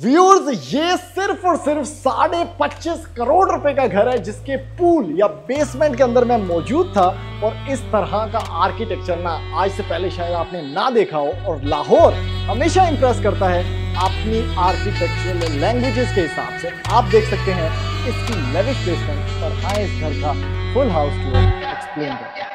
viewers ये सिर्फ और सिर्फ साढ़े पच्चीस करोड़ रुपए का घर है जिसके पूल या बेसमेंट के अंदर मैं मौजूद था और इस तरह का आर्किटेक्चर ना आज से पहले शायद आपने ना देखा हो और लाहौर हमेशा इंप्रेस करता है अपनी आर्किटेक्चर लैंग्वेजेस के हिसाब से आप देख सकते हैं इसकी लेविश बेसमेंट और हाँ इस घर का फुल हाउस टूर एक्सप्लेन कर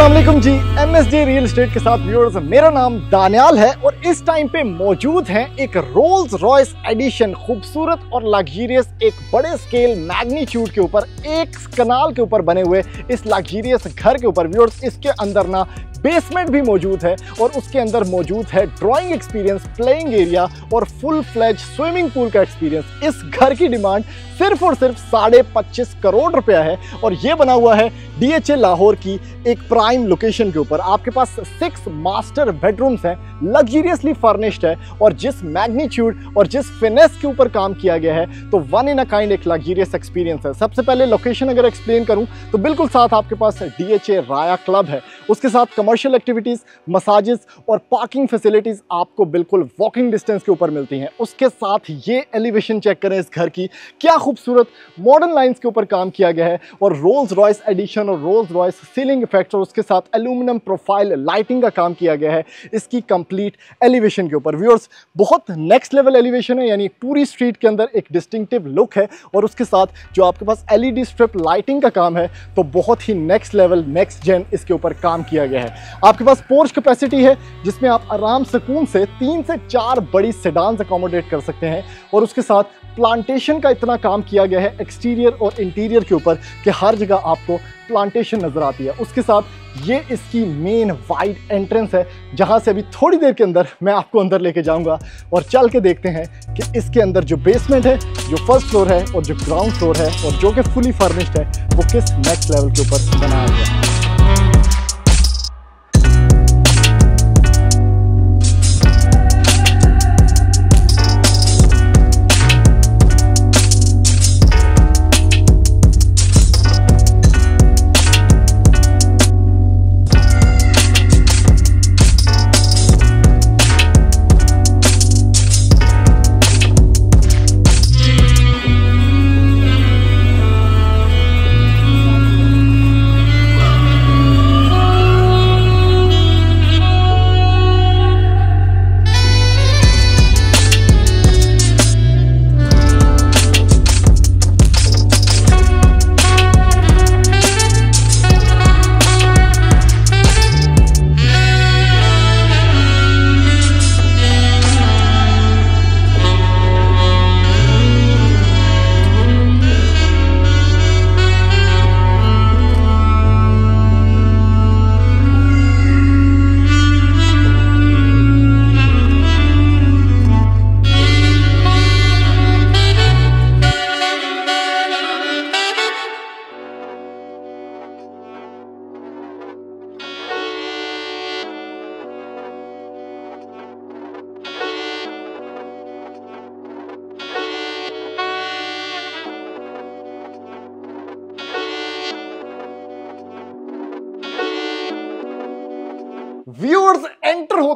Aslam ji M S D real estate के साथ व्यूअर्स मेरा नाम दानियाल है और इस टाइम पे मौजूद है एक रोल्स रॉयस एडिशन खूबसूरत और लग्जीरियस एक बड़े स्केल मैग्नीट्यूड के ऊपर एक कनाल के ऊपर बने हुए इस लग्जीरियस घर के ऊपर व्यूअर्स इसके अंदर ना बेसमेंट भी मौजूद है और उसके अंदर मौजूद है ड्राइंग एक्सपीरियंस प्लेइंग एरिया और फुल फ्लैज स्विमिंग पूल का एक्सपीरियंस इस घर की डिमांड सिर्फ और सिर्फ साढ़े पच्चीस करोड़ रुपया है और ये बना हुआ है डीएचए लाहौर की एक प्राइम लोकेशन के ऊपर आपके पास सिक्स मास्टर बेडरूम्स हैं लग्जरियसली फर्निश्ड है और जिस मैग्नीट्यूड और जिस फिनेस के ऊपर काम किया गया है तो वन इन अ काइंड एक लग्जरियस एक्सपीरियंस है सबसे पहले लोकेशन अगर एक्सप्लेन करूँ तो बिल्कुल साथ आपके पास डी राया क्लब है उसके साथ कमर्शियल एक्टिविटीज़ मसाजेस और पार्किंग फैसिलिटीज़ आपको बिल्कुल वॉकिंग डिस्टेंस के ऊपर मिलती हैं उसके साथ ये एलिवेशन चेक करें इस घर की क्या खूबसूरत मॉडर्न लाइन्स के ऊपर काम किया गया है और रोल्स रॉयस एडिशन और रोल्स रॉयस सीलिंग इफेक्ट और उसके साथ एल्यूमिनियम प्रोफाइल लाइटिंग का काम किया गया है इसकी कंप्लीट एलिवेशन के ऊपर व्यूअर्स बहुत नेक्स्ट लेवल एलिवेशन है यानी पूरी स्ट्रीट के अंदर एक डिस्टिंक्टिव लुक है और उसके साथ जो आपके पास एलईडी स्ट्रिप लाइटिंग का काम है तो बहुत ही नेक्स्ट लेवल नेक्स्ट जेन इसके ऊपर काम इंतजाम किया गया है आपके पास पोर्च कैपेसिटी है जिसमें आप आराम सुकून से तीन से चार बड़ी सेडान्स अकोमोडेट कर सकते हैं और उसके साथ प्लांटेशन का इतना काम किया गया है एक्सटीरियर और इंटीरियर के ऊपर कि हर जगह आपको प्लांटेशन नज़र आती है उसके साथ ये इसकी मेन वाइड एंट्रेंस है जहां से अभी थोड़ी देर के अंदर मैं आपको अंदर लेके जाऊंगा और चल के देखते हैं कि इसके अंदर जो बेसमेंट है जो फर्स्ट फ्लोर है और जो ग्राउंड फ्लोर है और जो कि फुली फर्निश्ड है वो किस नेक्स्ट लेवल के ऊपर बनाया गया है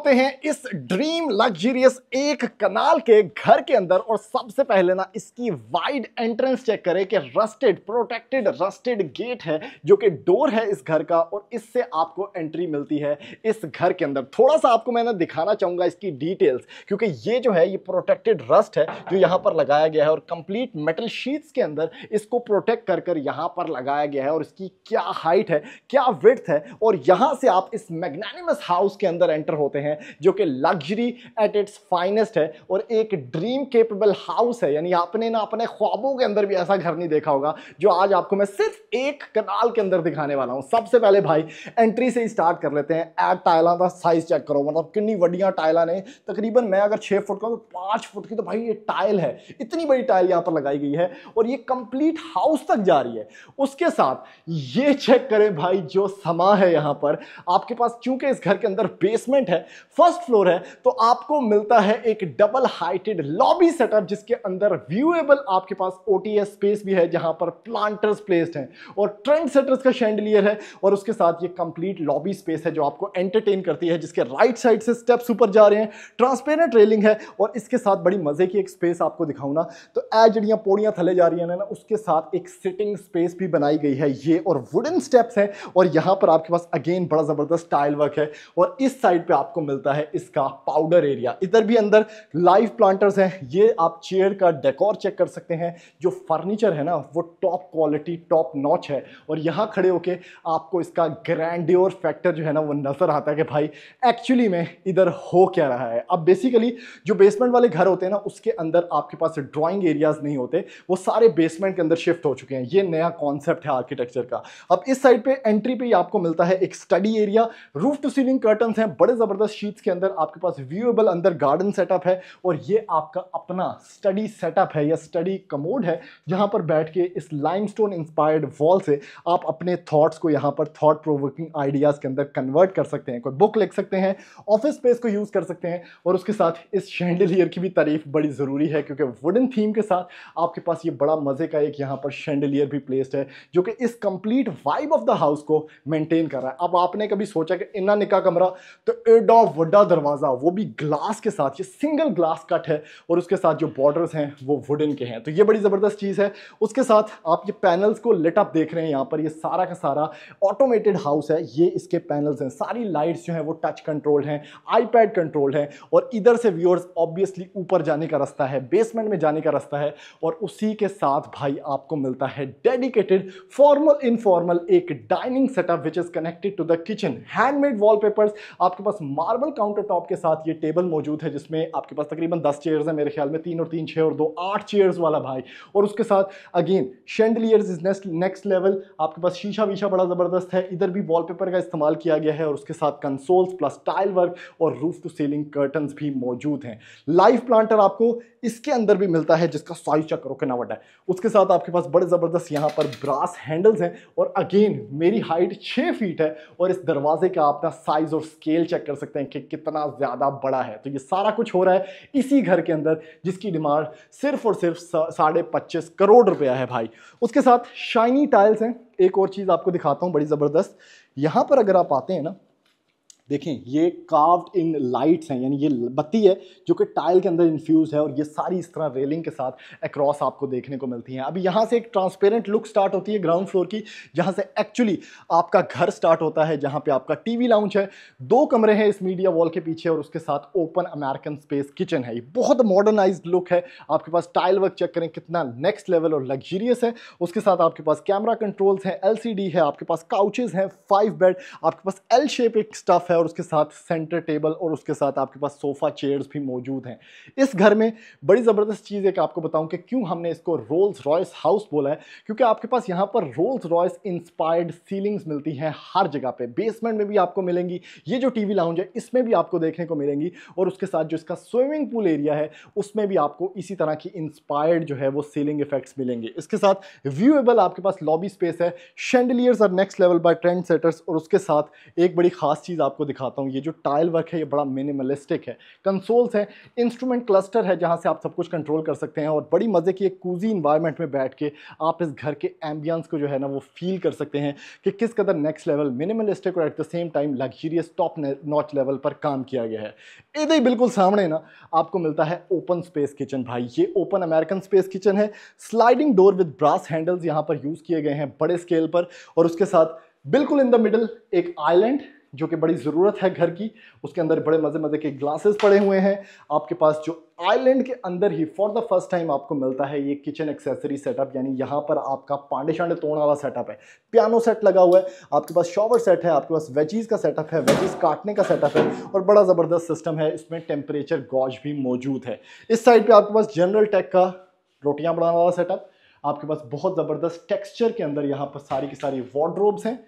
होते हैं इस ड्रीम लग्जरियस एक कनाल के घर के अंदर और सबसे पहले ना इसकी वाइड एंट्रेंस चेक करें कि रस्टेड प्रोटेक्टेड रस्टेड गेट है जो कि डोर है इस घर का और इससे आपको एंट्री मिलती है इस घर के अंदर थोड़ा सा आपको मैं ना दिखाना चाहूंगा इसकी डिटेल्स क्योंकि ये जो है ये प्रोटेक्टेड रस्ट है जो यहाँ पर लगाया गया है और कंप्लीट मेटल शीट्स के अंदर इसको प्रोटेक्ट कर कर यहाँ पर लगाया गया है और इसकी क्या हाइट है क्या विथ है और यहाँ से आप इस मैग्नानिमस हाउस के अंदर एंटर होते हैं हैं जो कि लग्जरी एट इट्स फाइनेस्ट है और एक ड्रीम केपेबल हाउस है यानी आपने ना अपने ख्वाबों के अंदर भी ऐसा घर नहीं देखा होगा जो आज आपको मैं सिर्फ एक कनाल के अंदर दिखाने वाला हूँ सबसे पहले भाई एंट्री से ही स्टार्ट कर लेते हैं एट टाइलों का साइज चेक करो मतलब कितनी वडिया टाइलों ने तकरीबन मैं अगर छः फुट का तो पाँच फुट की तो भाई ये टाइल है इतनी बड़ी टाइल यहाँ पर लगाई गई है और ये कंप्लीट हाउस तक जा रही है उसके साथ ये चेक करें भाई जो समा है यहाँ पर आपके पास चूंकि इस घर के अंदर बेसमेंट है फर्स्ट फ्लोर है तो आपको मिलता है एक डबल हाइटेड लॉबी सेटअप जिसके अंदर व्यूएबल आपके पास ओ स्पेस भी है जहां पर प्लांटर्स प्लेस्ड हैं और ट्रेंड सेटर्स का शैंडलियर है और उसके साथ ये कंप्लीट लॉबी स्पेस है जो आपको एंटरटेन करती है जिसके राइट साइड से स्टेप्स ऊपर जा रहे हैं ट्रांसपेरेंट रेलिंग है और इसके साथ बड़ी मजे की एक स्पेस आपको दिखाऊं ना तो ए जड़ियाँ पौड़ियाँ थले जा रही हैं ना उसके साथ एक सिटिंग स्पेस भी बनाई गई है ये और वुडन स्टेप्स हैं और यहाँ पर आपके पास अगेन बड़ा ज़बरदस्त टाइल वर्क है और इस साइड पर आपको मिलता है इसका पाउडर एरिया इधर भी अंदर लाइव प्लांटर्स हैं ये आप चेयर का डेकोर चेक कर सकते हैं जो फर्नीचर है ना वो टॉप क्वालिटी टॉप नॉच है और यहाँ खड़े होके आपको इसका ग्रैंड्योर फैक्टर जो है ना वो नज़र आता है कि भाई एक्चुअली में इधर हो क्या रहा है अब बेसिकली जो बेसमेंट वाले घर होते हैं ना उसके अंदर आपके पास ड्राइंग एरियाज नहीं होते वो सारे बेसमेंट के अंदर शिफ्ट हो चुके हैं ये नया कॉन्सेप्ट है आर्किटेक्चर का अब इस साइड पर एंट्री पर ही आपको मिलता है एक study area roof to ceiling curtain हैं बड़े ज़बरदस्त शीट्स के अंदर आपके पास व्यूएबल अंदर गार्डन सेटअप है और ये आपका अपना स्टडी सेटअप है या स्टडी कमोड है जहाँ पर बैठ के इस लाइमस्टोन इंस्पायर्ड वॉल से आप अपने थॉट्स को यहाँ पर थॉट प्रोवोकिंग आइडियाज़ के अंदर कन्वर्ट कर सकते हैं कोई बुक लिख सकते हैं ऑफिस स्पेस को यूज़ कर सकते हैं और उसके साथ इस शेंडलियर की भी तारीफ बड़ी ज़रूरी है क्योंकि वुडन थीम के साथ आपके पास ये बड़ा मज़े का एक यहाँ पर शेंडलियर भी प्लेस्ड है जो कि इस complete vibe of the house को मेंटेन कर रहा है अब आपने कभी सोचा कि इन्ना निका कमरा तो एडा वड्डा दरवाज़ा वो भी ग्लास के साथ ये सिंगल ग्लास कट है और उसके साथ जो बॉर्डर्स हैं वो वुडन के हैं तो ये बड़ी ज़बरदस्त चीज़ है उसके साथ आप ये पैनल्स को लेटअप देख रहे हैं यहाँ पर ये सारा का सारा ऑटोमेटेड हाउस है ये इसके पैनल्स हैं सारी लाइट्स जो हैं वो टच कंट्रोल हैं आईपैड कंट्रोल हैं और इधर से व्यूअर्स ऑब्वियसली ऊपर जाने का रास्ता है बेसमेंट में जाने का रास्ता है और उसी के साथ भाई आपको मिलता है डेडिकेटेड फॉर्मल इनफॉर्मल एक dining setup which is connected to the kitchen handmade wall आपके पास मार्बल काउंटर टॉप के साथ ये टेबल मौजूद है जिसमें आपके पास तकरीबन दस चेयर्स हैं मेरे ख्याल में तीन और तीन छः और दो आठ चेयर्स वाला भाई और उसके साथ again chandeliers is next next level आपके पास शीशा वीशा बड़ा ज़बरदस्त है इधर भी वॉलपेपर का इस्तेमाल किया गया है और उसके साथ कंसोल्स प्लस टाइल वर्क और रूफ टू सीलिंग कर्टन भी मौजूद हैं लाइफ प्लांटर आपको इसके अंदर भी मिलता है जिसका साइज चेक करो कितना है उसके साथ आपके पास बड़े ज़बरदस्त यहाँ पर ब्रास हैंडल्स हैं और अगेन मेरी हाइट छः फीट है और इस दरवाजे का अपना साइज़ और स्केल चेक कर सकते हैं हैं कि कितना ज़्यादा बड़ा है तो ये सारा कुछ हो रहा है इसी घर के अंदर जिसकी डिमांड सिर्फ और सिर्फ साढ़े पच्चीस करोड़ रुपया है भाई उसके साथ शाइनी टाइल्स हैं एक और चीज़ आपको दिखाता हूँ बड़ी ज़बरदस्त यहाँ पर अगर आप आते हैं ना देखें ये कार्व्ड इन लाइट्स हैं यानी ये बत्ती है जो कि टाइल के अंदर इन्फ्यूज़ है और ये सारी इस तरह रेलिंग के साथ अक्रॉस आपको देखने को मिलती हैं अभी यहाँ से एक ट्रांसपेरेंट लुक स्टार्ट होती है ग्राउंड फ्लोर की जहाँ से एक्चुअली आपका घर स्टार्ट होता है जहाँ पे आपका टीवी लाउंज है दो कमरे हैं इस मीडिया वॉल के पीछे और उसके साथ ओपन अमेरिकन स्पेस किचन है ये बहुत मॉडर्नाइज लुक है आपके पास टाइल वर्क चेक करें कितना नेक्स्ट लेवल और लग्जरियस है उसके साथ आपके पास कैमरा कंट्रोल्स हैं एल है आपके पास काउचेज़ हैं फाइव बेड आपके पास एल शेप एक स्टफ़ है और उसके साथ सेंटर टेबल और उसके साथ आपके पास सोफ़ा चेयर्स भी मौजूद हैं इस घर में बड़ी ज़बरदस्त चीज़ एक आपको बताऊं कि क्यों हमने इसको रोल्स रॉयस हाउस बोला है क्योंकि आपके पास यहाँ पर रोल्स रॉयस इंस्पायर्ड सीलिंग्स मिलती हैं हर जगह पर बेसमेंट में भी आपको मिलेंगी ये जो टी वी है इसमें भी आपको देखने को मिलेंगी और उसके साथ जो इसका स्विमिंग पूल एरिया है उसमें भी आपको इसी तरह की इंस्पायर्ड जो है वो सीलिंग इफेक्ट्स मिलेंगे इसके साथ व्यूएबल आपके पास लॉबी स्पेस है chandeliers are next level by trend setters और उसके साथ एक बड़ी खास चीज़ आपको दिखाता हूँ ये जो टाइल वर्क है ये बड़ा मिनिमलिस्टिक है कंसोल्स हैं इंस्ट्रूमेंट क्लस्टर है जहाँ से आप सब कुछ कंट्रोल कर सकते हैं और बड़ी मज़े की एक कूजी इन्वायरमेंट में बैठ के आप इस घर के एम्बियंस को जो है ना वो फील कर सकते हैं कि किस कदर नेक्स्ट लेवल मिनिमलिस्टिक और at the same time luxurious top notch level पर काम किया गया है इधर ही बिल्कुल सामने ना आपको मिलता है ओपन स्पेस किचन भाई ये ओपन अमेरिकन स्पेस किचन है sliding door with brass handles यहाँ पर यूज़ किए गए हैं बड़े स्केल पर और उसके साथ बिल्कुल इन द मिडल एक आइलैंड जो कि बड़ी ज़रूरत है घर की उसके अंदर बड़े मज़े मज़े के ग्लासेस पड़े हुए हैं आपके पास जो आइलैंड के अंदर ही फॉर द फर्स्ट टाइम आपको मिलता है ये किचन एक्सेसरी सेटअप यानी यहाँ पर आपका पांडे शांडे तोड़ने वाला सेटअप है पियानो सेट लगा हुआ है आपके पास शॉवर सेट है आपके पास वेजीज़ का सेटअप है वेजीज़ काटने का सेटअप है और बड़ा ज़बरदस्त सिस्टम है इसमें टेम्परेचर गॉज भी मौजूद है इस साइड पर आपके पास जनरल टेक का रोटियाँ बनाने वाला सेटअप आपके पास बहुत ज़बरदस्त टेक्स्चर के अंदर यहाँ पर सारी की सारी वॉड्रोब्स हैं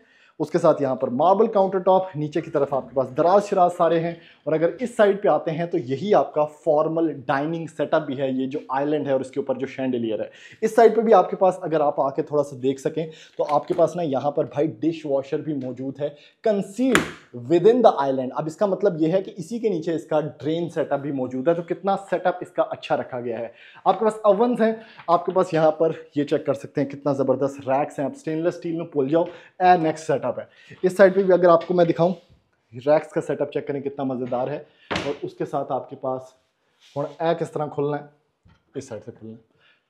उसके साथ यहाँ पर मार्बल काउंटर टॉप नीचे की तरफ आपके पास दराज शराज सारे हैं और अगर इस साइड पे आते हैं तो यही आपका फॉर्मल डाइनिंग सेटअप भी है ये जो आइलैंड है और इसके ऊपर जो शैंडलियर है इस साइड पे भी आपके पास अगर आप आके थोड़ा सा देख सकें तो आपके पास ना यहाँ पर भाई डिश वॉशर भी मौजूद है concealed within the island अब इसका मतलब यह है कि इसी के नीचे इसका ड्रेन सेटअप भी मौजूद है तो कितना सेटअप इसका अच्छा रखा गया है आपके पास अवन हैं आपके पास यहाँ पर ये चेक कर सकते हैं कितना ज़बरदस्त रैक्स हैं आप स्टेनलेस स्टील में पुल जाओ ए नेक्स्ट सेटअप सेटअप है इस साइड पर भी अगर आपको मैं दिखाऊँ रैक्स का सेटअप चेक करें कितना मज़ेदार है और उसके साथ आपके पास हूँ ए किस तरह खुलना है इस साइड से खुलना है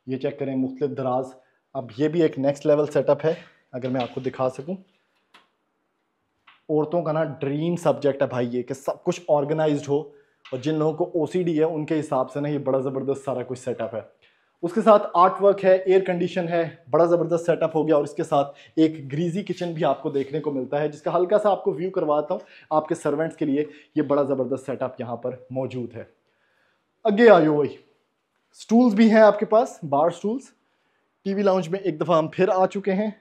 ये चेक करें मुख्तलिफ दराज अब ये भी एक नेक्स्ट लेवल सेटअप है अगर मैं आपको दिखा सकूँ औरतों का ना ड्रीम सब्जेक्ट है भाई ये कि सब कुछ ऑर्गेनाइज्ड हो और जिन लोगों को ओसीडी है उनके हिसाब से ना ये बड़ा ज़बरदस्त सारा कुछ सेटअप है उसके साथ आर्ट वर्क है एयर कंडीशन है बड़ा ज़बरदस्त सेटअप हो गया और इसके साथ एक ग्रीजी किचन भी आपको देखने को मिलता है जिसका हल्का सा आपको व्यू करवाता हूँ आपके सर्वेंट्स के लिए ये बड़ा ज़बरदस्त सेटअप यहाँ पर मौजूद है अगे आयो वही स्टूल्स भी हैं आपके पास बार स्टूल्स टीवी लाउंज में एक दफ़ा हम फिर आ चुके हैं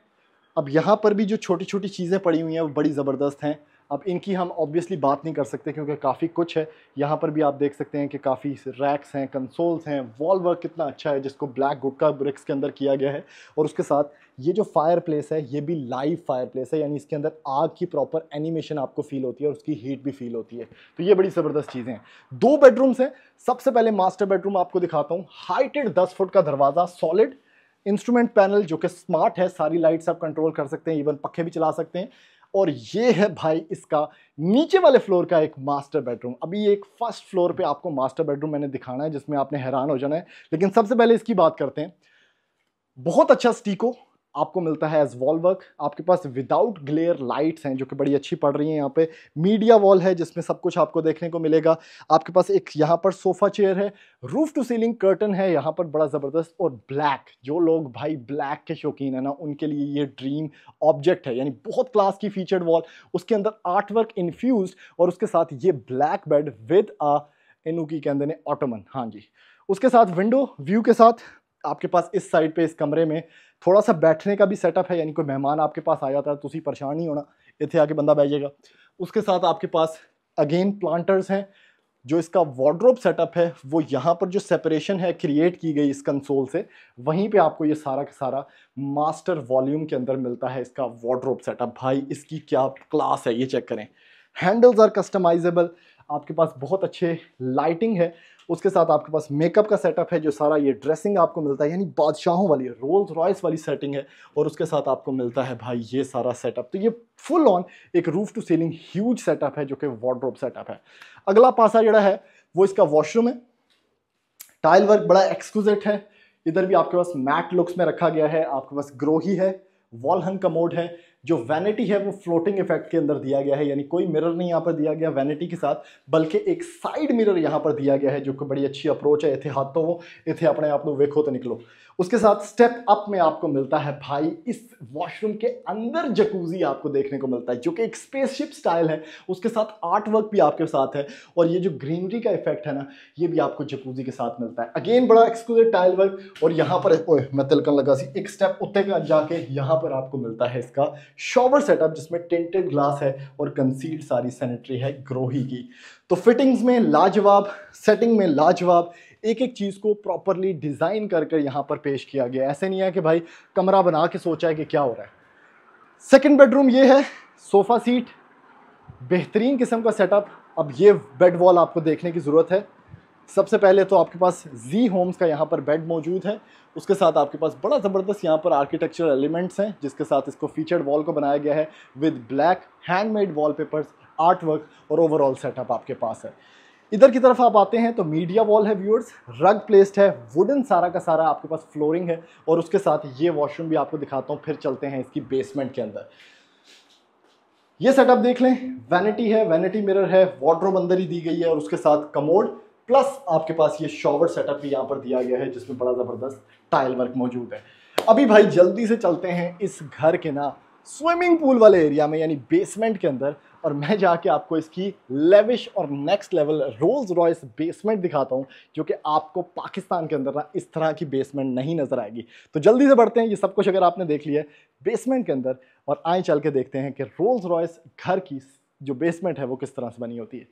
अब यहाँ पर भी जो छोटी छोटी चीज़ें पड़ी हुई हैं वो बड़ी ज़बरदस्त हैं अब इनकी हम ऑब्वियसली बात नहीं कर सकते क्योंकि काफ़ी कुछ है यहाँ पर भी आप देख सकते हैं कि काफ़ी रैक्स हैं कंसोल्स हैं वॉल वर्क कितना अच्छा है जिसको ब्लैक गुटका ब्रिक्स के अंदर किया गया है और उसके साथ ये जो फायर प्लेस है ये भी लाइव फायर प्लेस है यानी इसके अंदर आग की प्रॉपर एनिमेशन आपको फील होती है और उसकी हीट भी फील होती है तो ये बड़ी ज़बरदस्त चीज़ें हैं दो बेडरूम्स हैं सबसे पहले मास्टर बेडरूम आपको दिखाता हूँ हाइटेड दस फुट का दरवाज़ा सॉलिड इंस्ट्रूमेंट पैनल जो कि स्मार्ट है सारी लाइट्स आप कंट्रोल कर सकते हैं इवन पखे भी चला सकते हैं और ये है भाई इसका नीचे वाले फ्लोर का एक मास्टर बेडरूम अभी एक फर्स्ट फ्लोर पे आपको मास्टर बेडरूम मैंने दिखाना है जिसमें आपने हैरान हो जाना है लेकिन सबसे पहले इसकी बात करते हैं बहुत अच्छा स्टीको आपको मिलता है एज वॉल वर्क आपके पास विदाउट ग्लेयर लाइट्स हैं जो कि बड़ी अच्छी पड़ रही हैं यहाँ पे मीडिया वॉल है जिसमें सब कुछ आपको देखने को मिलेगा आपके पास एक यहाँ पर सोफ़ा चेयर है रूफ टू सीलिंग कर्टन है यहाँ पर बड़ा ज़बरदस्त और ब्लैक जो लोग भाई ब्लैक के शौकीन है ना उनके लिए ये ड्रीम ऑब्जेक्ट है यानी बहुत क्लास की फीचर्ड वॉल उसके अंदर आर्ट वर्क इन्फ्यूज और उसके साथ ये ब्लैक बेड विद आ इनू की कहते हैं ऑटोमन हाँ जी उसके साथ विंडो व्यू के साथ आपके पास इस साइड पे इस कमरे में थोड़ा सा बैठने का भी सेटअप है यानी कोई मेहमान आपके पास आ जाता है तो उसी परेशान नहीं होना इतने आके बंदा ਬਹਿ जाएगा उसके साथ आपके पास अगेन प्लांटर्स हैं जो इसका वार्ड्रोब सेटअप है वो यहाँ पर जो सेपरेशन है क्रिएट की गई इस कंसोल से वहीं पे आपको ये सारा का सारा मास्टर वॉल्यूम के अंदर मिलता है इसका वार्ड्रोब सेटअप भाई इसकी क्या क्लास है ये चेक करें हैंडल्स आर कस्टमाइजेबल आपके पास बहुत अच्छे लाइटिंग है उसके साथ आपके पास मेकअप का सेटअप है जो सारा ये ड्रेसिंग आपको मिलता है यानी बादशाहों वाली रोल्स रॉयस वाली सेटिंग है और उसके साथ आपको मिलता है भाई ये सारा सेटअप तो ये फुल ऑन एक roof to ceiling huge setup है जो कि वार्ड्रोप सेटअप है अगला पासा जोड़ा है वो इसका वॉशरूम है टाइल वर्क बड़ा एक्सक्लूसिट है इधर भी आपके पास मैट लुक्स में रखा गया है आपके पास ग्रोही है वॉल हंग का मोड है जो वैनिटी है वो फ्लोटिंग इफेक्ट के अंदर दिया गया है यानी कोई मिरर नहीं यहाँ पर दिया गया वैनिटी के साथ बल्कि एक साइड मिरर यहाँ पर दिया गया है जो कि बड़ी अच्छी अप्रोच है इतने हाथों इतने अपने आप को वेखो तो निकलो उसके साथ स्टेप अप में आपको मिलता है भाई इस वॉशरूम के अंदर जकूजी आपको देखने को मिलता है जो कि एक स्पेसशिप स्टाइल है उसके साथ आर्ट वर्क भी आपके साथ है और ये जो ग्रीनरी का इफेक्ट है ना ये भी आपको जकूजी के साथ मिलता है अगेन बड़ा एक्सक्लूसिव टाइल वर्क और यहाँ पर ओए मैं तिलकन लगा सी एक स्टेप उत्ते का जाके यहाँ पर आपको मिलता है इसका शॉवर सेटअप जिसमें टेंटेड ग्लास है और कंसील्ड सारी सैनिटरी है ग्रोही की तो फिटिंग्स में लाजवाब सेटिंग में लाजवाब एक एक चीज़ को प्रॉपरली डिज़ाइन कर कर यहाँ पर पेश किया गया ऐसे नहीं है कि भाई कमरा बना के सोचा है कि क्या हो रहा है सेकेंड बेडरूम ये है सोफ़ा सीट बेहतरीन किस्म का सेटअप अब ये बेड वॉल आपको देखने की ज़रूरत है सबसे पहले तो आपके पास जी होम्स का यहाँ पर बेड मौजूद है उसके साथ आपके पास बड़ा ज़बरदस्त यहाँ पर आर्किटेक्चरल एलिमेंट्स हैं जिसके साथ इसको फीचर्ड वॉल को बनाया गया है with black handmade wallpapers art work और ओवरऑल सेटअप आपके पास है इधर की तरफ आप आते हैं तो मीडिया वॉल है व्यूअर्स रग प्लेस्ड है वुडन सारा का सारा आपके पास फ्लोरिंग है और उसके साथ ये वॉशरूम भी आपको दिखाता हूँ फिर चलते हैं इसकी बेसमेंट के अंदर ये सेटअप देख लें वैनिटी है वैनिटी मिरर है वार्ड्रोब अंदर ही दी गई है और उसके साथ कमोड प्लस आपके पास ये शॉवर सेटअप भी यहाँ पर दिया गया है जिसमें बड़ा ज़बरदस्त टाइल वर्क मौजूद है अभी भाई जल्दी से चलते हैं इस घर के ना स्विमिंग पूल वाले एरिया में यानी बेसमेंट के अंदर और मैं जाके आपको इसकी लेविश और next level Rolls Royce basement दिखाता हूँ जो कि आपको पाकिस्तान के अंदर ना इस तरह की बेसमेंट नहीं नज़र आएगी तो जल्दी से बढ़ते हैं ये सब कुछ अगर आपने देख लिया है बेसमेंट के अंदर और आए चल के देखते हैं कि रोल्स रॉयस घर की जो बेसमेंट है वो किस तरह से बनी होती है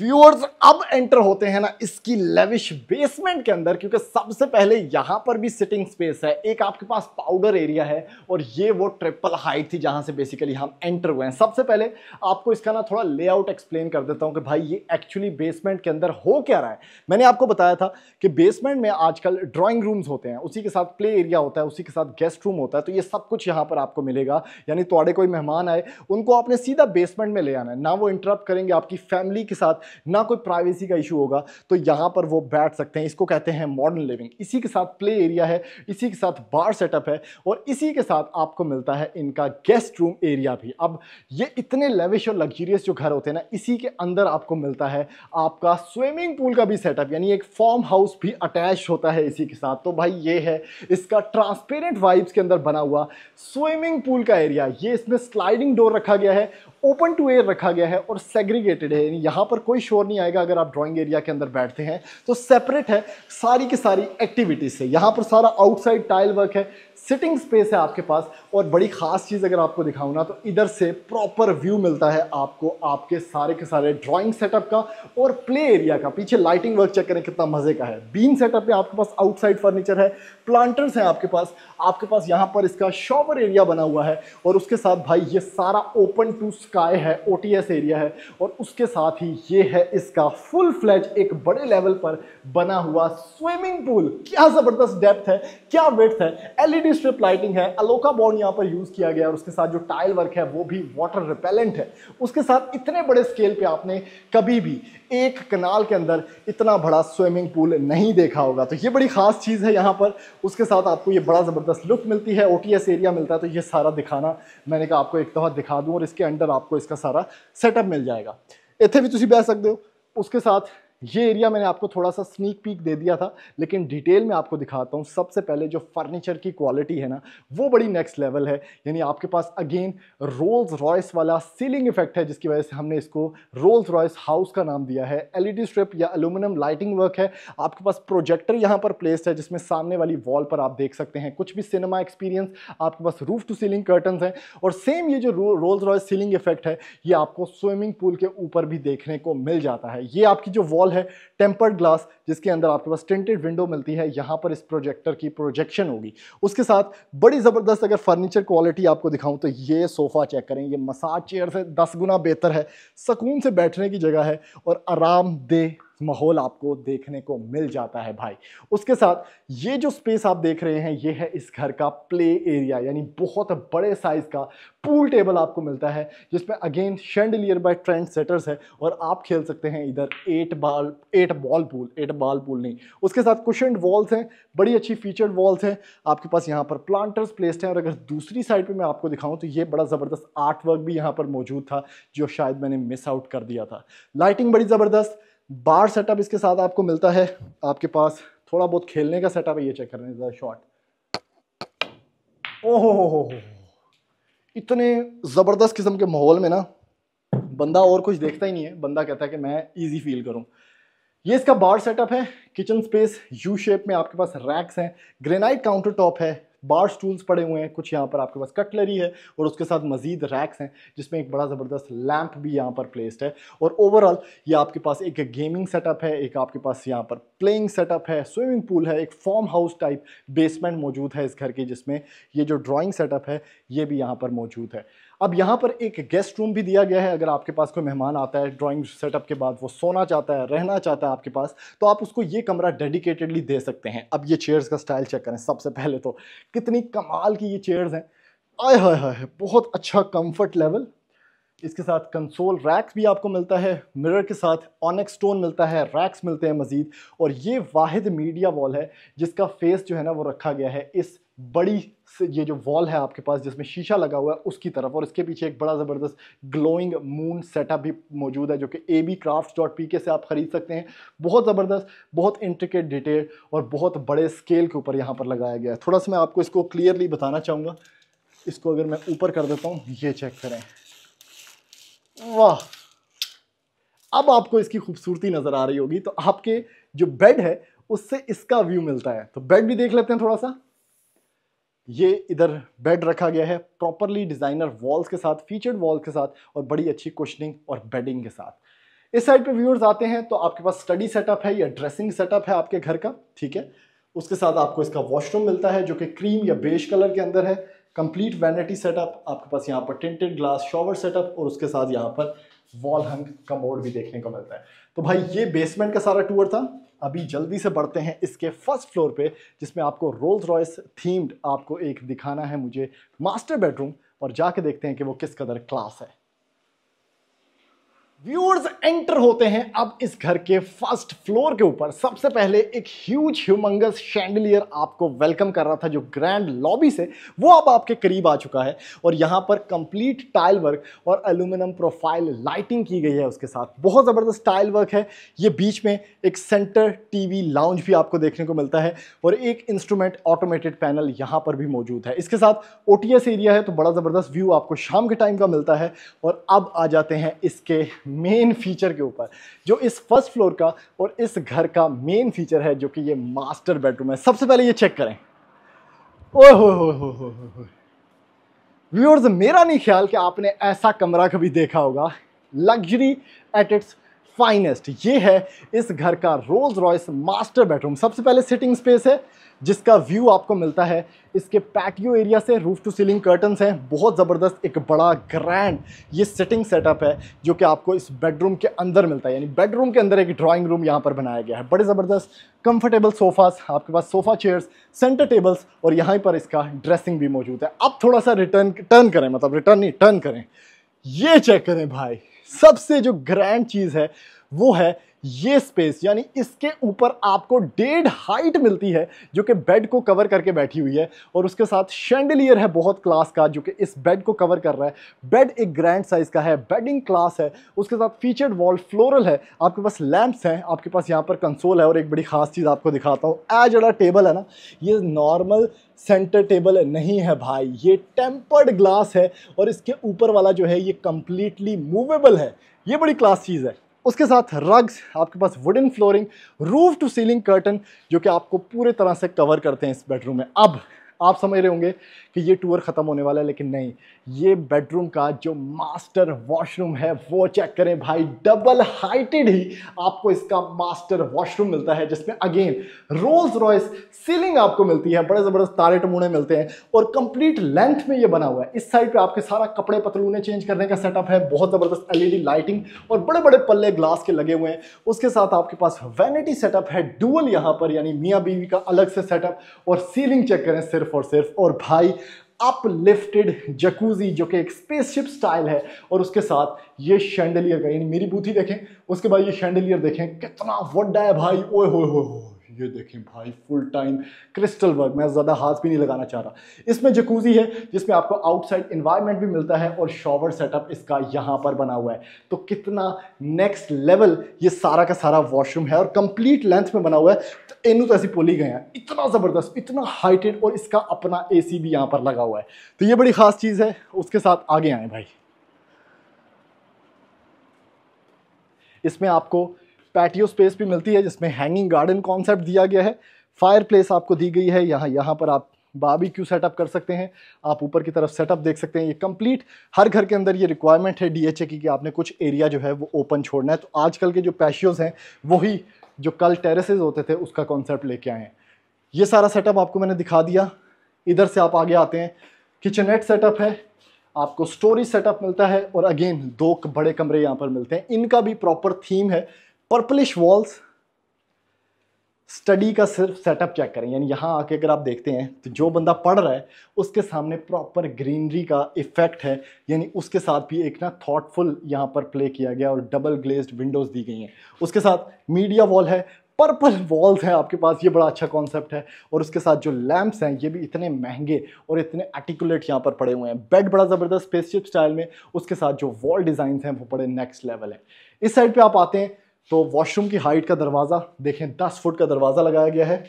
व्यूअर्स अब एंटर होते हैं ना इसकी लेविश बेसमेंट के अंदर क्योंकि सबसे पहले यहाँ पर भी सिटिंग स्पेस है एक आपके पास पाउडर एरिया है और ये वो ट्रिपल हाइट थी जहाँ से बेसिकली हम एंटर हुए हैं सबसे पहले आपको इसका ना थोड़ा लेआउट एक्सप्लेन कर देता हूँ कि भाई ये एक्चुअली बेसमेंट के अंदर हो क्या रहा है मैंने आपको बताया था कि बेसमेंट में आजकल ड्रॉइंग रूम्स होते हैं उसी के साथ प्ले एरिया होता है उसी के साथ गेस्ट रूम होता है तो ये सब कुछ यहाँ पर आपको मिलेगा यानी तोड़े कोई मेहमान आए उनको आपने सीधा बेसमेंट में ले आना है ना वो इंटरप्ट करेंगे आपकी फैमिली के साथ ना कोई प्राइवेसी का इशू होगा तो यहाँ पर वो बैठ सकते हैं इसको कहते हैं मॉडर्न लिविंग इसी के साथ प्ले एरिया है इसी के साथ बार सेटअप है और इसी के साथ आपको मिलता है इनका गेस्ट रूम एरिया भी अब ये इतने लेविश और लग्जूरियस जो घर होते हैं ना इसी के अंदर आपको मिलता है आपका स्विमिंग पूल का भी सेटअप यानी एक फॉर्म हाउस भी अटैच होता है इसी के साथ तो भाई ये है इसका ट्रांसपेरेंट वाइब्स के अंदर बना हुआ स्विमिंग पूल का एरिया ये इसमें स्लाइडिंग डोर रखा गया है ओपन टू एयर रखा गया है और सेग्रीगेटेड है यानी यहाँ पर कोई कोई शोर नहीं आएगा अगर आप ड्राइंग एरिया के अंदर बैठते हैं तो सेपरेट है सारी की सारी एक्टिविटीज से यहाँ पर सारा आउटसाइड टाइल वर्क है सिटिंग स्पेस है आपके पास और बड़ी खास चीज़ अगर आपको दिखाऊँ ना तो इधर से प्रॉपर व्यू मिलता है आपको आपके सारे के सारे ड्राइंग सेटअप का और प्ले एरिया का पीछे लाइटिंग वर्क चेक करें कितना मज़े का है बीन सेटअप में आपके पास आउटसाइड फर्नीचर है प्लांटर्स हैं आपके पास आपके पास यहाँ पर इसका शॉवर एरिया बना हुआ है और उसके साथ भाई ये सारा ओपन टू स्काई है ओ एरिया है और उसके साथ ही ये है इसका फुल फ्लैज एक बड़े लेवल पर बना हुआ स्विमिंग पूल क्या जबरदस्त डेप्थ है क्या वेथ है एलईडी स्ट्रिप लाइटिंग है अलोका बॉन्ड यहां पर यूज किया गया और उसके साथ जो टाइल वर्क है वो भी वाटर रिपेलेंट है उसके साथ इतने बड़े स्केल पे आपने कभी भी एक कनाल के अंदर इतना बड़ा स्विमिंग पूल नहीं देखा होगा तो ये बड़ी खास चीज़ है यहां पर उसके साथ आपको ये बड़ा ज़बरदस्त लुक मिलती है ओटीएस एरिया मिलता है तो ये सारा दिखाना मैंने कहा आपको एक दफ़ा दिखा दूं और इसके अंडर आपको इसका सारा सेटअप मिल जाएगा इतने भी तुम बह सकते हो उसके साथ ये एरिया मैंने आपको थोड़ा सा स्नीक पीक दे दिया था लेकिन डिटेल में आपको दिखाता हूँ सबसे पहले जो फर्नीचर की क्वालिटी है ना वो बड़ी नेक्स्ट लेवल है यानी आपके पास अगेन रोल्स रॉयस वाला सीलिंग इफेक्ट है जिसकी वजह से हमने इसको रोल्स रॉयस हाउस का नाम दिया है एलईडी स्ट्रिप या एलुमिनियम लाइटिंग वर्क है आपके पास प्रोजेक्टर यहाँ पर प्लेस्ड है जिसमें सामने वाली वॉल पर आप देख सकते हैं कुछ भी सिनेमा एक्सपीरियंस आपके पास रूफ टू सीलिंग कर्टन है और सेम ये जो रोल्स रॉयस सीलिंग इफेक्ट है ये आपको स्विमिंग पूल के ऊपर भी देखने को मिल जाता है ये आपकी जो वॉल है टेम्पर्ड ग्लास जिसके अंदर आपके पास टेंटेड विंडो मिलती है यहाँ पर इस प्रोजेक्टर की प्रोजेक्शन होगी उसके साथ बड़ी ज़बरदस्त अगर फर्नीचर क्वालिटी आपको दिखाऊँ तो ये सोफ़ा चेक करें ये मसाज चेयर से दस गुना बेहतर है सकून से बैठने की जगह है और आरामदेह माहौल आपको देखने को मिल जाता है भाई उसके साथ ये जो स्पेस आप देख रहे हैं ये है इस घर का प्ले एरिया यानी बहुत बड़े साइज का पूल टेबल आपको मिलता है जिसमें again chandelier by trend setters है और आप खेल सकते हैं इधर eight ball eight ball pool eight ball pool नहीं उसके साथ कुशन वॉल्स हैं बड़ी अच्छी फीचर्ड वॉल्स हैं आपके पास यहाँ पर प्लांटर्स प्लेस्ड हैं और अगर दूसरी साइड पर मैं आपको दिखाऊँ तो ये बड़ा ज़बरदस्त आर्ट वर्क भी यहाँ पर मौजूद था जो शायद मैंने मिस आउट कर दिया था लाइटिंग बड़ी ज़बरदस्त बार सेटअप इसके साथ आपको मिलता है आपके पास थोड़ा बहुत खेलने का सेटअप है ये चेक कर रहे हैं शॉट ओहो हो हो इतने ज़बरदस्त किस्म के माहौल में ना बंदा और कुछ देखता ही नहीं है बंदा कहता है कि मैं इजी फील करूं ये इसका बार सेटअप है किचन स्पेस यू शेप में आपके पास रैक्स हैं ग्रेनाइट काउंटर टॉप है बार्स टूल्स पड़े हुए हैं कुछ यहाँ पर आपके पास कटलरी है और उसके साथ मजीद रैक्स हैं जिसमें एक बड़ा ज़बरदस्त लैंप भी यहाँ पर प्लेस्ड है और ओवरऑल ये आपके पास एक गेमिंग सेटअप है एक आपके पास यहाँ पर प्लेइंग सेटअप है स्विमिंग पूल है एक फॉर्म हाउस टाइप बेसमेंट मौजूद है इस घर के जिसमें ये जो ड्राइंग सेटअप है ये भी यहाँ पर मौजूद है अब यहाँ पर एक गेस्ट रूम भी दिया गया है अगर आपके पास कोई मेहमान आता है ड्राइंग सेटअप के बाद वो सोना चाहता है रहना चाहता है आपके पास तो आप उसको ये कमरा डेडिकेटेडली दे सकते हैं अब ये चेयर्स का स्टाइल चेक करें सबसे पहले तो कितनी कमाल की ये चेयर्स हैं आय हाय हाय बहुत अच्छा कम्फर्ट लेवल इसके साथ कंसोल रैक्स भी आपको मिलता है मिरर के साथ ऑनेक स्टोन मिलता है रैक्स मिलते हैं मज़ीद और ये वाहिद मीडिया वॉल है जिसका फेस जो है ना वो रखा गया है इस बड़ी से ये जो वॉल है आपके पास जिसमें शीशा लगा हुआ है उसकी तरफ और इसके पीछे एक बड़ा ज़बरदस्त ग्लोइंग मून सेटअप भी मौजूद है जो कि A B craft dot P K से आप ख़रीद सकते हैं बहुत ज़बरदस्त बहुत इंट्रिकेट डिटेल और बहुत बड़े स्केल के ऊपर यहाँ पर लगाया गया है थोड़ा सा मैं आपको इसको क्लियरली बताना चाहूँगा इसको अगर मैं ऊपर कर देता हूँ ये चेक करें वाह अब आपको इसकी खूबसूरती नज़र आ रही होगी तो आपके जो बेड है उससे इसका व्यू मिलता है तो बेड भी देख लेते हैं थोड़ा सा ये इधर बेड रखा गया है प्रॉपरली डिज़ाइनर वॉल्स के साथ फीचर्ड वॉल के साथ और बड़ी अच्छी कुशनिंग और बेडिंग के साथ इस साइड पे व्यूअर्स आते हैं तो आपके पास स्टडी सेटअप है या ड्रेसिंग सेटअप है आपके घर का ठीक है उसके साथ आपको इसका वॉशरूम मिलता है जो कि क्रीम या बेज कलर के अंदर है कंप्लीट वैनिटी सेटअप आपके पास यहाँ पर टिंटेड ग्लास शॉवर सेटअप और उसके साथ यहाँ पर वॉल हंग कमोड भी देखने को मिलता है तो भाई ये बेसमेंट का सारा टूर था अभी जल्दी से बढ़ते हैं इसके फर्स्ट फ्लोर पे जिसमें आपको रोल्स रॉयस थीम्ड आपको एक दिखाना है मुझे मास्टर बेडरूम और जाके देखते हैं कि वो किस कदर क्लास है व्यूअर्स एंटर होते हैं अब इस घर के फर्स्ट फ्लोर के ऊपर सबसे पहले एक ह्यूज ह्यूमंगस शैंडलियर आपको वेलकम कर रहा था जो ग्रैंड लॉबी से वो अब आपके करीब आ चुका है और यहाँ पर कंप्लीट टाइल वर्क और एल्यूमिनियम प्रोफाइल लाइटिंग की गई है उसके साथ बहुत ज़बरदस्त टाइल वर्क है ये बीच में एक सेंटर टी लाउंज भी आपको देखने को मिलता है और एक इंस्ट्रूमेंट ऑटोमेटेड पैनल यहाँ पर भी मौजूद है इसके साथ ओ एरिया है तो बड़ा ज़बरदस्त व्यू आपको शाम के टाइम का मिलता है और अब आ जाते हैं इसके मेन फीचर के ऊपर जो इस फर्स्ट फ्लोर का और इस घर का मेन फीचर है जो कि ये मास्टर बेडरूम है सबसे पहले ये चेक करें ओ हो हो व्यूअर्स मेरा नहीं ख्याल कि आपने ऐसा कमरा कभी देखा होगा लग्जरी एट इट्स फाइनेस्ट ये है इस घर का रोल्स रॉयस मास्टर बेडरूम सबसे पहले सिटिंग स्पेस है जिसका व्यू आपको मिलता है इसके पैटियो एरिया से रूफ टू सीलिंग कर्टन्स हैं बहुत ज़बरदस्त एक बड़ा ग्रैंड ये सिटिंग सेटअप है जो कि आपको इस बेडरूम के अंदर मिलता है यानी बेडरूम के अंदर एक ड्राइंग रूम यहाँ पर बनाया गया है बड़े ज़बरदस्त कंफर्टेबल सोफ़ास आपके पास सोफ़ा चेयर्स सेंटर टेबल्स और यहाँ पर इसका ड्रेसिंग भी मौजूद है अब थोड़ा सा रिटर्न टर्न करें मतलब रिटर्न नहीं टर्न करें ये चेक करें भाई सबसे जो ग्रैंड चीज़ है वो है ये स्पेस यानी इसके ऊपर आपको डेढ़ हाइट मिलती है जो कि बेड को कवर करके बैठी हुई है और उसके साथ शेंडलियर है बहुत क्लास का जो कि इस बेड को कवर कर रहा है बेड एक ग्रैंड साइज़ का है बेडिंग क्लास है उसके साथ फीचर्ड वॉल फ्लोरल है आपके पास लैम्प्स हैं आपके पास यहाँ पर कंसोल है और एक बड़ी खास चीज़ आपको दिखाता हूँ एज अड़ा टेबल है ना ये नॉर्मल सेंटर टेबल नहीं है भाई ये टेम्पर्ड ग्लास है और इसके ऊपर वाला जो है ये कम्प्लीटली मूवेबल है ये बड़ी क्लास चीज़ है उसके साथ रग्स आपके पास wooden flooring roof to ceiling curtain जो कि आपको पूरे तरह से कवर करते हैं इस बेडरूम में अब आप समझ रहे होंगे कि ये टूर ख़त्म होने वाला है लेकिन नहीं ये बेडरूम का जो मास्टर वॉशरूम है वो चेक करें भाई डबल हाइटेड ही आपको इसका मास्टर वॉशरूम मिलता है जिसमें अगेन रोल्स रॉयस सीलिंग आपको मिलती है बड़े ज़बरदस्त तारे टमूने मिलते हैं और कंप्लीट लेंथ में ये बना हुआ है इस साइड पर आपके सारा कपड़े पतलूने चेंज करने का सेटअप है बहुत ज़बरदस्त एल लाइटिंग और बड़े बड़े पल्ले ग्लास के लगे हुए हैं उसके साथ आपके पास वैनिटी सेटअप है डुअल यहाँ पर यानी मियाँ बीवी का अलग से सेटअप और सीलिंग चेक करें सिर्फ और सिर्फ और भाई अपलिफ्टेड जकूजी जो कि एक स्पेसशिप स्टाइल है और उसके साथ ये शैंडलियर का यानी मेरी बूथी देखें उसके बाद ये शैंडलियर देखें कितना वड्डा है भाई ओए होए होए ये देखें भाई फुल टाइम क्रिस्टल वर्क मैं ज़्यादा हाथ भी नहीं लगाना चाह रहा इसमें जकूजी है जिसमें आपको आउटसाइड इन्वायरमेंट भी मिलता है और शॉवर सेटअप इसका यहाँ पर बना हुआ है तो कितना नेक्स्ट लेवल ये सारा का सारा वॉशरूम है और कंप्लीट लेंथ में बना हुआ है तो एनू तो ऐसी पोली गए हैं इतना ज़बरदस्त इतना हाइटेड और इसका अपना ए भी यहाँ पर लगा हुआ है तो ये बड़ी ख़ास चीज़ है उसके साथ आगे आएँ भाई इसमें आपको पैटियो स्पेस भी मिलती है जिसमें हैंगिंग गार्डन कॉन्सेप्ट दिया गया है फायर प्लेस आपको दी गई है यहाँ यहाँ पर आप क्यू सेटअप कर सकते हैं आप ऊपर की तरफ सेटअप देख सकते हैं ये कंप्लीट हर घर के अंदर ये रिक्वायरमेंट है डीएचए की कि आपने कुछ एरिया जो है वो ओपन छोड़ना है तो आजकल के जो पैशियोज हैं वही जो कल टेरेसेस होते थे उसका कॉन्सेप्ट लेके आए हैं ये सारा सेटअप आपको मैंने दिखा दिया इधर से आप आगे आते हैं किचनेट सेटअप है आपको स्टोरेज सेटअप मिलता है और अगेन दो बड़े कमरे यहाँ पर मिलते हैं इनका भी प्रॉपर थीम है पर्पलिश वॉल्स स्टडी का सिर्फ सेटअप चेक करें यानी यहाँ आके अगर आप देखते हैं तो जो बंदा पढ़ रहा है उसके सामने प्रॉपर ग्रीनरी का इफेक्ट है यानी उसके साथ भी एक ना थॉटफुल यहाँ पर प्ले किया गया और डबल ग्लेज्ड विंडोज़ दी गई हैं उसके साथ मीडिया वॉल है पर्पल वॉल्स हैं आपके पास ये बड़ा अच्छा कॉन्सेप्ट है और उसके साथ जो लैम्प्स हैं ये भी इतने महंगे और इतने आर्टिकुलेट यहाँ पर पड़े हुए हैं बेड बड़ा ज़बरदस्त स्पेसशिप स्टाइल में उसके साथ जो वॉल डिज़ाइन हैं वो बड़े नेक्स्ट लेवल हैं इस साइड पर आप आते हैं तो वॉशरूम की हाइट का दरवाज़ा देखें दस फुट का दरवाज़ा लगाया गया है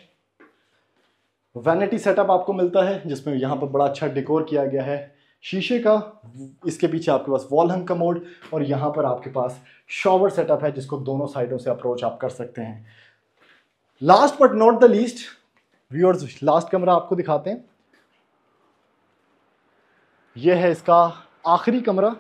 वैनिटी सेटअप आपको मिलता है जिसमें यहाँ पर बड़ा अच्छा डिकोर किया गया है शीशे का इसके पीछे आपके पास वॉल हंग का मोड और यहाँ पर आपके पास शॉवर सेटअप है जिसको दोनों साइडों से अप्रोच आप कर सकते हैं last but not the least viewers last कमरा आपको दिखाते हैं यह है इसका आखिरी कमरा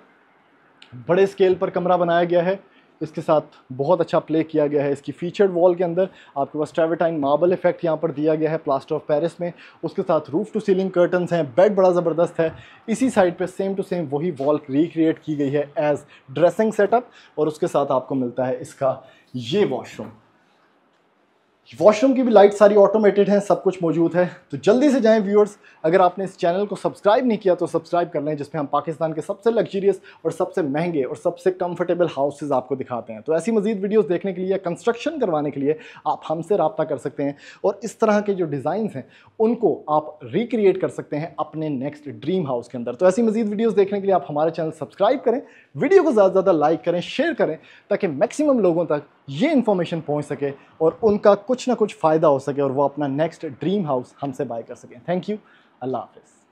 बड़े स्केल पर कमरा बनाया गया है इसके साथ बहुत अच्छा प्ले किया गया है इसकी फीचर्ड वॉल के अंदर आपके पास ट्रेवेटाइन मार्बल इफेक्ट यहाँ पर दिया गया है प्लास्टर ऑफ पैरिस में उसके साथ रूफ टू सीलिंग कर्टन्स हैं बेड बड़ा ज़बरदस्त है इसी साइड पर सेम टू सेम वही वॉल रिक्रिएट की गई है एज ड्रेसिंग सेटअप और उसके साथ आपको मिलता है इसका ये वॉशरूम वॉशरूम की भी लाइट सारी ऑटोमेटेड है सब कुछ मौजूद है तो जल्दी से जाएं व्यूअर्स अगर आपने इस चैनल को सब्सक्राइब नहीं किया तो सब्सक्राइब कर लें जिसमें हम पाकिस्तान के सबसे लग्जरियस और सबसे महंगे और सबसे कंफर्टेबल हाउसेज आपको दिखाते हैं तो ऐसी मजीद वीडियोज़ देखने के लिए कंस्ट्रक्शन करवाने के लिए आप हमसे रबता कर सकते हैं और इस तरह के जो डिज़ाइन हैं उनको आप रिक्रिएट कर सकते हैं अपने नेक्स्ट ड्रीम हाउस के अंदर तो ऐसी मजीद वीडियोज़ देखने के लिए आप हमारे चैनल सब्सक्राइब करें वीडियो को ज़्यादा से ज़्यादा लाइक करें शेयर करें ताकि मैक्सिमम लोगों तक ये इन्फॉर्मेशन पहुंच सके और उनका कुछ ना कुछ फ़ायदा हो सके और वो अपना नेक्स्ट ड्रीम हाउस हमसे बाय कर सकें थैंक यू अल्लाह हाफिज़